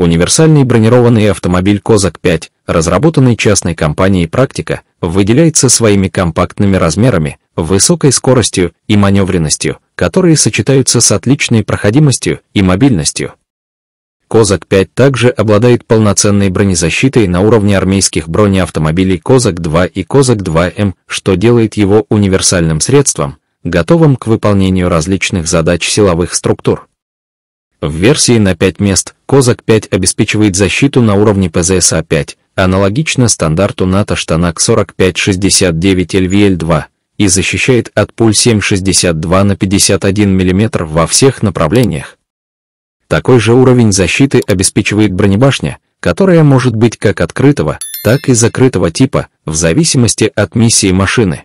Универсальный бронированный автомобиль «Козак-5», разработанный частной компанией «Практика», выделяется своими компактными размерами, высокой скоростью и маневренностью, которые сочетаются с отличной проходимостью и мобильностью. «Козак-5» также обладает полноценной бронезащитой на уровне армейских бронеавтомобилей «Козак-2» и «Козак-2М», что делает его универсальным средством, готовым к выполнению различных задач силовых структур. В версии на 5 мест Козак 5 обеспечивает защиту на уровне ПЗСА 5, аналогично стандарту НАТО Штанак 4569 LVL2 и защищает от пуль 7,62 на 51 мм во всех направлениях. Такой же уровень защиты обеспечивает бронебашня, которая может быть как открытого, так и закрытого типа, в зависимости от миссии машины.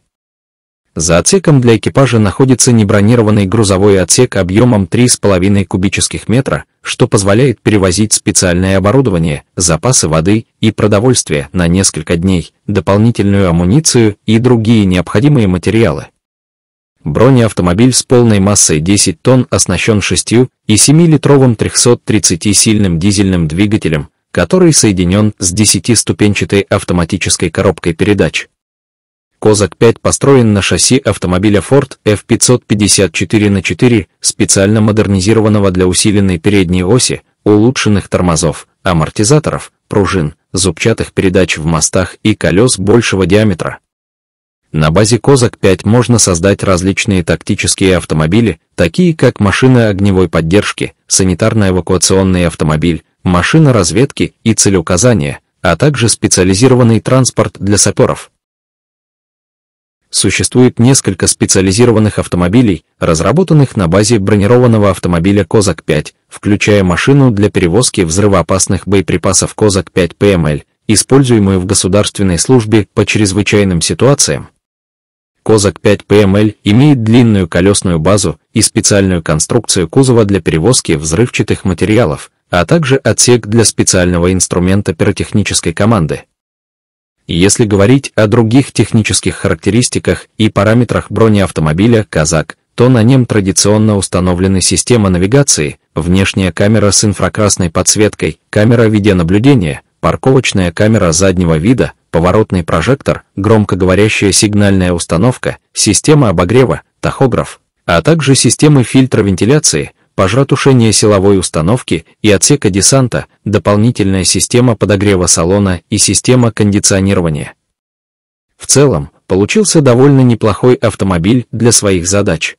За отсеком для экипажа находится небронированный грузовой отсек объемом 3,5 кубических метра, что позволяет перевозить специальное оборудование, запасы воды и продовольствие на несколько дней, дополнительную амуницию и другие необходимые материалы. Бронеавтомобиль с полной массой 10 тонн оснащен 6 и 7-литровым 330-сильным дизельным двигателем, который соединен с 10-ступенчатой автоматической коробкой передач. «Козак-5» построен на шасси автомобиля Ford F554 на 4, специально модернизированного для усиленной передней оси, улучшенных тормозов, амортизаторов, пружин, зубчатых передач в мостах и колес большего диаметра. На базе «Козак-5» можно создать различные тактические автомобили, такие как машина огневой поддержки, санитарно-эвакуационный автомобиль, машина разведки и целеуказания, а также специализированный транспорт для саперов – существует несколько специализированных автомобилей, разработанных на базе бронированного автомобиля «Козак-5», включая машину для перевозки взрывоопасных боеприпасов «Козак-5 ПМЛ», используемую в государственной службе по чрезвычайным ситуациям. «Козак-5 ПМЛ» имеет длинную колесную базу и специальную конструкцию кузова для перевозки взрывчатых материалов, а также отсек для специального инструмента пиротехнической команды. Если говорить о других технических характеристиках и параметрах бронеавтомобиля «Казак», то на нем традиционно установлены система навигации, внешняя камера с инфракрасной подсветкой, камера видеонаблюдения, парковочная камера заднего вида, поворотный прожектор, громкоговорящая сигнальная установка, система обогрева, тахограф, а также системы фильтра вентиляции, Пожаротушение силовой установки и отсека десанта, дополнительная система подогрева салона и система кондиционирования. В целом, получился довольно неплохой автомобиль для своих задач.